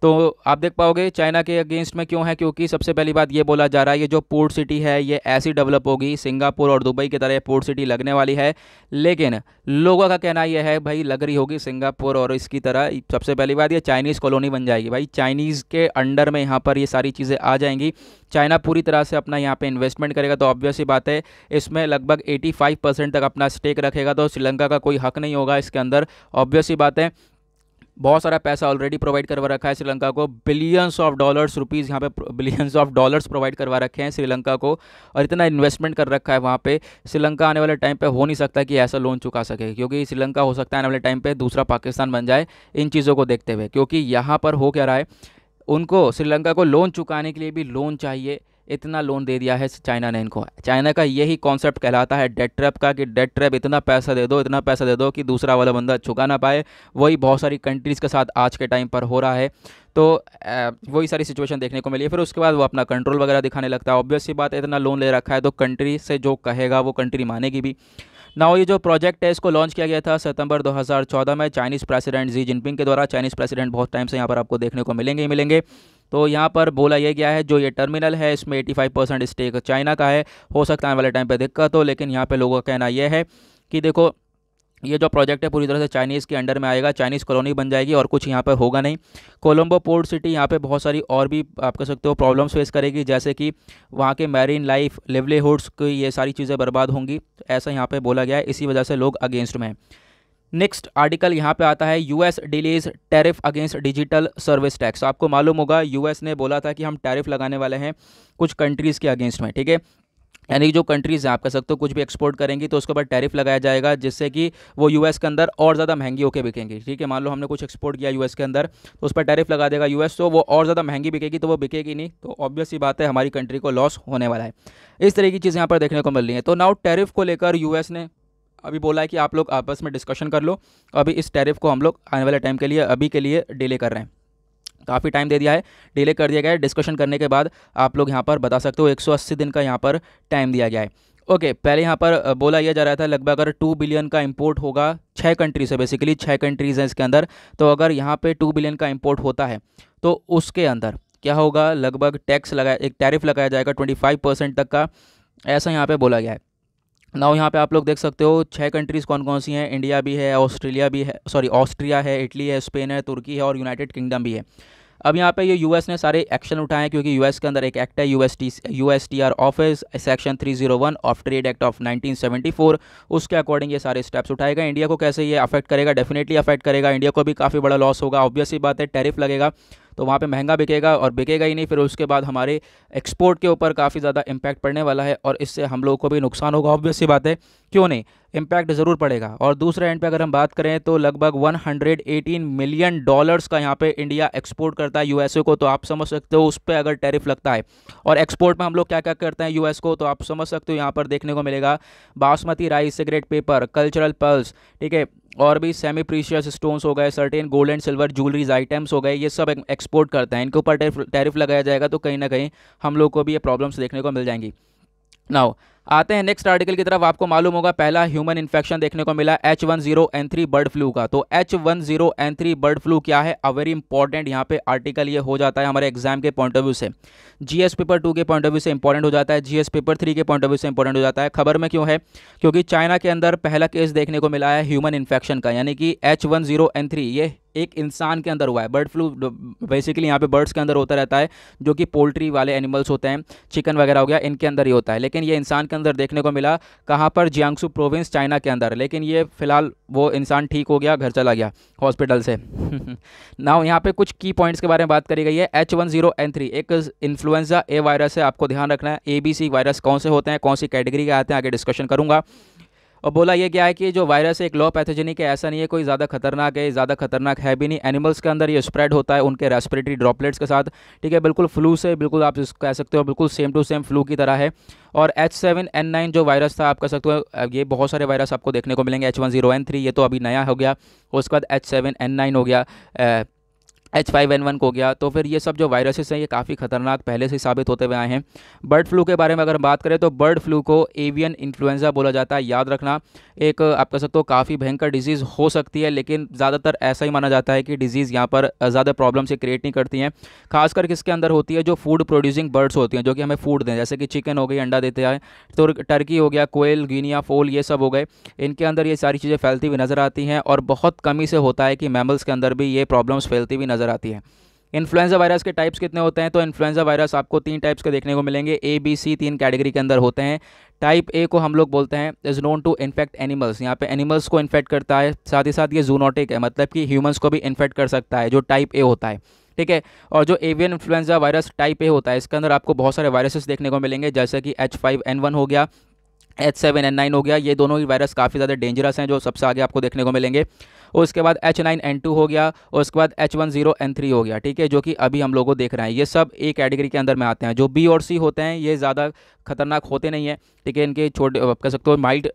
तो आप देख पाओगे चाइना के अगेंस्ट में क्यों है क्योंकि सबसे पहली बात ये बोला जा रहा है ये जो पोर्ट सिटी है ये ऐसी डेवलप होगी सिंगापुर और दुबई की तरह पोर्ट सिटी लगने वाली है लेकिन लोगों का कहना यह है भाई लग रही होगी सिंगापुर और इसकी तरह सबसे पहली बात ये चाइनीज़ कॉलोनी बन जाएगी भाई चाइनीज़ के अंडर में यहाँ पर ये सारी चीज़ें आ जाएंगी चाइना पूरी तरह से अपना यहाँ पर इन्वेस्टमेंट करेगा तो ऑब्वियस ही बात है इसमें लगभग एटी परसेंट तक अपना स्टेक रखेगा तो श्रीलंका का कोई हक नहीं होगा इसके अंदर ऑब्वियस ही बात है बहुत सारा पैसा ऑलरेडी प्रोवाइड करवा रखा है श्रीलंका को बिलियंस ऑफ डॉलर्स रुपीज़ यहाँ पे बिलियंस ऑफ डॉलर्स प्रोवाइड करवा रखे हैं श्रीलंका को और इतना इन्वेस्टमेंट कर रखा है वहाँ पे श्रीलंका आने वाले टाइम पे हो नहीं सकता कि ऐसा लोन चुका सके क्योंकि श्रीलंका हो सकता है आने वाले टाइम पर दूसरा पाकिस्तान बन जाए इन चीज़ों को देखते हुए क्योंकि यहाँ पर हो क्या रहा है उनको श्रीलंका को लोन चुकाने के लिए भी लोन चाहिए इतना लोन दे दिया है चाइना ने इनको चाइना का यही कॉन्सेप्ट कहलाता है डेट ट्रैप का कि डेट ट्रैप इतना पैसा दे दो इतना पैसा दे दो कि दूसरा वाला बंदा चुका ना पाए वही बहुत सारी कंट्रीज़ के साथ आज के टाइम पर हो रहा है तो वही सारी सिचुएशन देखने को मिली है फिर उसके बाद वो अपना कंट्रोल वगैरह दिखाने लगता है ऑब्वियस सी बात इतना लोन ले रखा है तो कंट्री से जो कहेगा वो कंट्री मानेगी भी नाउ ये जो प्रोजेक्ट है इसको लॉन्च किया गया था सितंबर 2014 में चाइनीज़ प्रेसिडेंट जी जिनपिंग के द्वारा चाइनीज़ प्रेसिडेंट बहुत टाइम से यहाँ पर आपको देखने को मिलेंगे ही मिलेंगे तो यहाँ पर बोला यह गया है जो ये टर्मिनल है इसमें eighty five percent stake China का है हो सकता है वाले टाइम पर दिक्कत हो लेकिन यहाँ पर लोगों का कहना यह है कि देखो ये जो प्रोजेक्ट है पूरी तरह से चाइनीज़ के अंडर में आएगा चाइनीज़ कॉलोनी बन जाएगी और कुछ यहाँ पर होगा नहीं कोलंबो पोर्ट सिटी यहाँ पे बहुत सारी और भी आप कह सकते हो प्रॉब्लम्स फेस करेगी जैसे कि वहाँ के मैरीन लाइफ लेवलीहुड्स की ये सारी चीज़ें बर्बाद होंगी तो ऐसा यहाँ पर बोला गया है इसी वजह से लोग अगेंस्ट में हैं नेक्स्ट आर्टिकल यहाँ पे आता है US delays tariff against digital service tax आपको मालूम होगा यूएस ने बोला था कि हम टैरिफ लगाने वाले हैं कुछ कंट्रीज़ के अगेंस्ट में ठीक है यानी कि जो कंट्रीज़ हैं आप कह सकते हो कुछ भी एक्सपोर्ट करेंगी तो उसके ऊपर टैरिफ लगाया जाएगा जिससे कि वो यूएस के अंदर और ज़्यादा महंगी होकर बिकेंगी ठीक है मान लो हमने कुछ एक्सपोर्ट किया यूएस के अंदर तो उस पर टैरिफ लगा देगा यूएस तो वो और ज़्यादा महंगी बिकेगी तो वो बिकेगी नहीं तो ऑब्वियस ही बात है हमारी कंट्री को लॉस होने वाला है इस तरह की चीज़ यहाँ पर देखने को मिल रही है तो नाउ टैरिफ को लेकर यूएस ने अभी बोला है कि आप लोग आपस में डिस्कशन कर लो अभी इस टैरिफ को हम लोग आने वाले टाइम के लिए अभी के लिए डिले कर रहे हैं काफ़ी टाइम दे दिया है डिले कर दिया गया है डिस्कशन करने के बाद आप लोग यहाँ पर बता सकते हो 180 दिन का यहाँ पर टाइम दिया गया है ओके okay, पहले यहाँ पर बोला यह जा रहा था लगभग अगर टू बिलियन का इंपोर्ट होगा छः कंट्रीज से बेसिकली छः कंट्रीज़ हैं इसके अंदर तो अगर यहाँ पे टू बिलियन का इंपोर्ट होता है तो उसके अंदर क्या होगा लगभग टैक्स लगाया एक टैरिफ लगाया जाएगा ट्वेंटी फाइव परसेंट तक का ऐसा यहाँ पे बोला गया है नाउ यहाँ पे आप लोग देख सकते हो छह कंट्रीज़ कौन कौन सी हैं इंडिया भी है ऑस्ट्रेलिया भी है सॉरी ऑस्ट्रिया है इटली है स्पेन है तुर्की है और यूनाइटेड किंगडम भी है अब यहाँ पे ये यूएस ने सारे एक्शन उठाए हैं क्योंकि यूएस के अंदर एक एक्ट है UST T T R office section 301 of trade act of 1974 उसके अकॉर्डिंग ये सारे स्टेप्स उठाए गए इंडिया को कैसे ये अफेक्ट करेगा डेफिनेटली अफेक्ट करेगा इंडिया को भी काफ़ी बड़ा लॉस होगा ऑब्वियसली बात है टैरिफ लगेगा तो वहाँ पर महंगा बिकेगा और बिकेगा ही नहीं फिर उसके बाद हमारे एक्सपोर्ट के ऊपर काफ़ी ज़्यादा इम्पैक्ट पड़ने वाला है और इससे हम लोग को भी नुकसान होगा ऑब्वियस सी बात है क्यों नहीं इम्पैक्ट ज़रूर पड़ेगा और दूसरे एंड पे अगर हम बात करें तो लगभग 118 मिलियन डॉलर्स का यहाँ पे इंडिया एक्सपोर्ट करता है यूएसए को तो आप समझ सकते हो उस पर अगर टैरिफ लगता है और एक्सपोर्ट में हम लोग क्या क्या करते हैं यूएस को तो आप समझ सकते हो यहाँ पर देखने को मिलेगा basmati rice cigarette paper cultural pulse ठीक है और भी सेमी प्रीशियस स्टोन्स हो गए certain gold and silver jewelleries items हो गए ये सब एक्सपोर्ट करते हैं इनके ऊपर टैरिफ लगाया जाएगा तो कहीं ना कहीं हम लोग को भी ये प्रॉब्लम्स देखने को मिल जाएंगी नाउ आते हैं नेक्स्ट आर्टिकल की तरफ आपको मालूम होगा पहला ह्यूमन इन्फेक्शन देखने को मिला H one zero N three bird flu का तो H one zero N three bird flu क्या है अ वेरी इंपॉर्टेंट यहाँ पे आर्टिकल ये हो जाता है हमारे एग्जाम के पॉइंट ऑफ व्यू से जीएस पेपर टू के पॉइंट ऑफ व्यू से इंपॉर्टेंट हो जाता है जीएस पेपर थ्री के पॉइंट ऑफ व्यू से इंपॉर्टेंट हो जाता है खबर में क्यों है क्योंकि चाइना के अंदर पहला केस देखने को मिला है ह्यूमन इन्फेक्शन का यानी कि H one zero N three ये एक इंसान के अंदर हुआ है बर्ड फ्लू बेसिकली यहाँ पे बर्ड्स के अंदर होता रहता है जो कि पोल्ट्री वाले एनिमल्स होते हैं चिकन वगैरह हो गया इनके अंदर ही होता है लेकिन ये इंसान के अंदर देखने को मिला कहाँ पर जियांगसू प्रोविंस चाइना के अंदर लेकिन ये फ़िलहाल वो इंसान ठीक हो गया घर चला गया हॉस्पिटल से ना यहाँ पे कुछ की पॉइंट्स के बारे में बात करी गई है H one zero N three एक इन्फ्लुएंजा ए वायरस है आपको ध्यान रखना है ए बी सी वायरस कौन से होते हैं कौन सी कैटेगरी के आते हैं आगे डिस्कशन करूँगा और बोला यह क्या है कि जो वायरस है एक लो पैथोजेनिक है ऐसा नहीं है कोई ज़्यादा खतरनाक है ज़्यादा खतरनाक है भी नहीं एनिमल्स के अंदर ये स्प्रेड होता है उनके रेस्पिरेटरी ड्रॉपलेट्स के साथ ठीक है बिल्कुल फ्लू से बिल्कुल आप कह सकते हो बिल्कुल सेम टू सेम फ्लू की तरह है और एच सेवन एन नाइन जो वायरस था आप कह सकते हो ये बहुत सारे वायरस आपको देखने को मिलेंगे H one zero N three ये तो अभी नया हो गया उसके बाद एच सेवन एन नाइन हो गया एच फाइव एन वन को गया तो फिर ये सब जो वायरसेस हैं ये काफ़ी खतरनाक पहले से साबित होते हुए आए हैं बर्ड फ्लू के बारे में अगर बात करें तो बर्ड फ्लू को एवियन इन्फ्लुएंजा बोला जाता है याद रखना एक आप कह सकते हो काफ़ी भयंकर डिजीज़ हो सकती है लेकिन ज़्यादातर ऐसा ही माना जाता है कि डिजीज़ यहाँ पर ज़्यादा प्रॉब्लम से क्रिएट नहीं करती हैं खासकर किसके अंदर होती है जो फूड प्रोड्यूसिंग बर्ड्स होती हैं जो कि हमें फूड दें जैसे कि चिकन हो गई अंडा देते हैं तो टर्की हो गया कोयल गिनिया फोल ये सब हो गए इनके अंदर ये सारी चीज़ें फैलती हुई नज़र आती हैं और बहुत कमी से होता है कि मैमल्स के अंदर भी ये प्रॉब्लम्स फैलती हुई नज़र नज़र आती है इन्फ्लुएंजा वायरस के टाइप्स कितने होते हैं तो इन्फ्लुएंजा वायरस आपको तीन टाइप्स के देखने को मिलेंगे ए बी सी तीन कैटेगरी के अंदर होते हैं टाइप ए को हम लोग बोलते हैं is known to infect animals यहाँ पे एनिमल्स को इन्फेक्ट करता है साथ ही साथ ये जूनोटिक है मतलब कि ह्यूमंस को भी इन्फेक्ट कर सकता है जो टाइप ए होता है ठीक है और जो avian influenza virus type A होता है इसके अंदर आपको बहुत सारे वायरसेस देखने को मिलेंगे जैसे कि एच हो गया एच हो गया ये दोनों ही वायरस काफ़ी ज़्यादा डेंजरस हैं जो सबसे आगे आपको देखने को मिलेंगे और उसके बाद एच नाइन एन टू हो गया और उसके बाद H one zero N three हो गया ठीक है जो कि अभी हम लोगों को देख रहे हैं ये सब ए कैटेगरी के अंदर में आते हैं जो बी और सी होते हैं ये ज़्यादा खतरनाक होते नहीं हैं ठीक है इनके छोटे कह सकते हो माइल्ड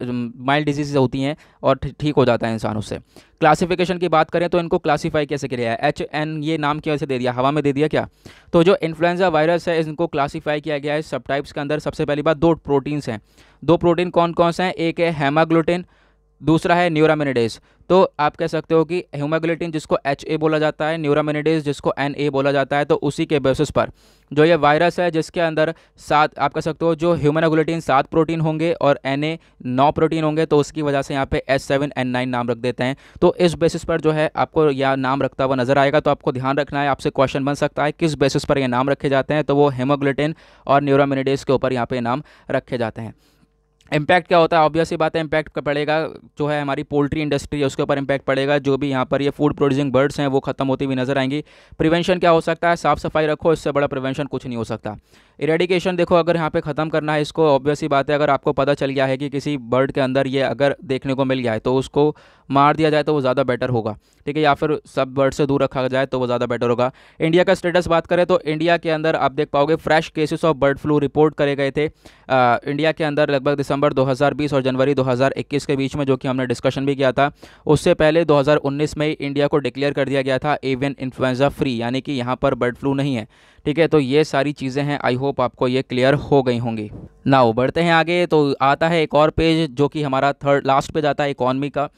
माइल्ड डिजीज होती हैं और ठीक हो जाता है इंसान उससे क्लासिफिकेशन की बात करें तो इनको क्लासीफाई कैसे किया है एच एन ये नाम क्यों से दे दिया हवा में दे दिया क्या तो जो इन्फ्लुएंजा वायरस है इनको क्लासीफाई किया गया है सब टाइप्स के अंदर सबसे पहली बात दो प्रोटीन्स हैं दो प्रोटीन कौन कौन से हैं एक है हेमाग्लूटिन है दूसरा है न्यूरामिनिडेज तो आप कह सकते हो कि ह्यूमाग्लेटिन जिसको एच ए बोला जाता है न्यूरामिनिडेज जिसको एन ए बोला जाता है तो उसी के बेसिस पर जो ये वायरस है जिसके अंदर सात आप कह सकते हो जो ह्यूमाग्लेटिन सात प्रोटीन होंगे और एन ए नौ प्रोटीन होंगे तो उसकी वजह से यहाँ पे एस सेवन एन नाइन नाम रख देते हैं तो इस बेसिस पर जो है आपको यह नाम रखता हुआ नजर आएगा तो आपको ध्यान रखना है आपसे क्वेश्चन बन सकता है किस बेसिस पर यह नाम रखे जाते हैं तो वो हेमोग्लेटिन और न्यूरामिनिडेज के ऊपर यहाँ पर नाम रखे जाते हैं इम्पैक्ट क्या होता है ऑब्वियस ही बात है इम्पैक्ट पड़ेगा जो है हमारी पोल्ट्री इंडस्ट्री है उसके ऊपर इम्पैक्ट पड़ेगा जो भी यहाँ पर ये फूड प्रोड्यूसिंग बर्ड्स हैं वो खत्म होती हुई नजर आएंगी प्रिवेंशन क्या हो सकता है साफ सफाई रखो इससे बड़ा प्रिवेंशन कुछ नहीं हो सकता इरेडिकेशन देखो अगर यहाँ पे ख़त्म करना है इसको ऑब्वियस ही बात है अगर आपको पता चल गया है कि किसी बर्ड के अंदर ये अगर देखने को मिल गया है तो उसको मार दिया जाए तो वो ज़्यादा बेटर होगा ठीक है या फिर सब बर्ड से दूर रखा जाए तो वो ज़्यादा बेटर होगा इंडिया का स्टेटस बात करें तो इंडिया के अंदर आप देख पाओगे fresh cases of bird flu report करे गए थे आ, इंडिया के अंदर लगभग दिसंबर 2020 और जनवरी 2021 के बीच में जो कि हमने डिस्कशन भी किया था उससे पहले 2019 में इंडिया को डिक्लेयर कर दिया गया था एवियन इन्फ्लुएंजा फ्री यानी कि यहाँ पर बर्ड फ्लू नहीं है ठीक है तो ये सारी चीज़ें हैं आई होप आपको ये क्लियर हो गई होंगी ना बढ़ते हैं आगे तो आता है एक और पेज जो कि हमारा थर्ड लास्ट पेज आता है इकॉनमी का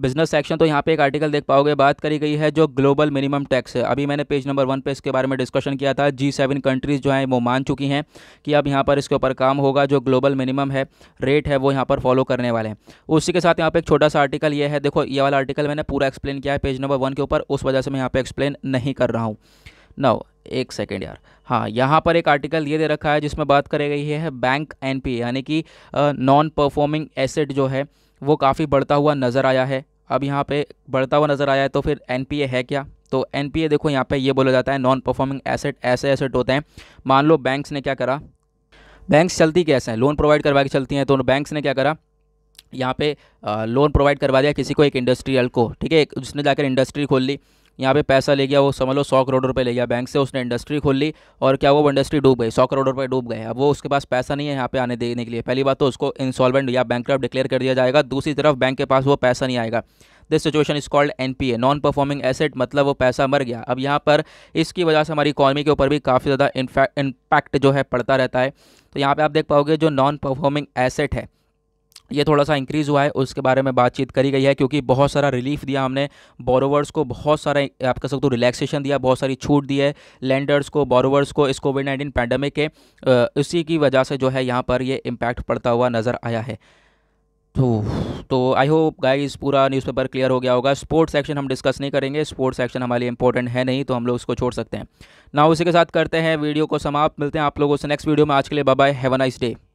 बिजनेस सेक्शन तो यहाँ पे एक आर्टिकल देख पाओगे बात करी गई है जो ग्लोबल मिनिमम टैक्स है अभी मैंने पेज नंबर वन पे इसके बारे में डिस्कशन किया था जी सेवन कंट्रीज़ जो हैं वो मान चुकी हैं कि अब यहाँ पर इसके ऊपर काम होगा जो ग्लोबल मिनिमम है रेट है वो यहाँ पर फॉलो करने वाले हैं उसी के साथ यहाँ पर एक छोटा सा आर्टिकल ये है देखो ये वाला आर्टिकल मैंने पूरा एक्सप्लेन किया है पेज नंबर वन के ऊपर उस वजह से मैं यहाँ पर एक्सप्लेन नहीं कर रहा हूँ नौ एक सेकेंड यार हाँ यहाँ पर एक आर्टिकल ये दे रखा है जिसमें बात करी गई है बैंक एनपीए यानी कि नॉन परफॉर्मिंग एसेट जो है वो काफ़ी बढ़ता हुआ नज़र आया है अब यहाँ पे बढ़ता हुआ नज़र आया है तो फिर एन है क्या तो एन देखो यहाँ पे ये बोला जाता है नॉन परफॉर्मिंग एसेट ऐसे एसेट होते हैं मान लो बैंक्स ने क्या करा बैंक्स चलती कैसे हैं लोन प्रोवाइड करवा के चलती हैं तो बैंक्स ने क्या करा यहाँ पे लोन प्रोवाइड करवा दिया किसी को एक इंडस्ट्रियल को ठीक है उसने जाकर इंडस्ट्री खोल ली यहाँ पे पैसा ले गया वो समझ लो सौ करोड़ रुपए ले गया बैंक से उसने इंडस्ट्री खोल ली और क्या वो इंडस्ट्री डूब गई सौ करोड़ रुपए डूब गए अब वो उसके पास पैसा नहीं है यहाँ पे आने देने के लिए पहली बात तो उसको इंसॉल्वेंट या बैंक डिक्लेयर कर दिया जाएगा दूसरी तरफ बैंक के पास वो पैसा नहीं आएगा this situation is called N P A non performing asset मतलब वो पैसा मर गया अब यहाँ पर इसकी वजह से हमारी इकॉनमी के ऊपर भी काफ़ी ज़्यादा इम्पैक्ट जो है पड़ता रहता है तो यहाँ पर आप देख पाओगे जो नॉन परफॉर्मिंग एसेट है ये थोड़ा सा इंक्रीज़ हुआ है उसके बारे में बातचीत करी गई है क्योंकि बहुत सारा रिलीफ दिया हमने बोरोवर्स को बहुत सारा आप कह सकते हो रिलैक्सेशन दिया बहुत सारी छूट दी है लैंडर्स को बोरोवर्स को इस कोविड नाइन्टीन पैंडमिक के इसी की वजह से जो है यहाँ पर ये इम्पैक्ट पड़ता हुआ नज़र आया है तो आई होप गाइस पूरा न्यूज़पेपर क्लियर हो गया होगा स्पोर्ट्स सेक्शन हम डिस्कस नहीं करेंगे स्पोर्ट्स सेक्शन हमारे लिए इंपॉर्टेंट है नहीं तो हम लोग इसको छोड़ सकते हैं ना उसी के साथ करते हैं वीडियो को समाप्त मिलते हैं आप लोगों से नेक्स्ट वीडियो में आज के लिए bye have a nice day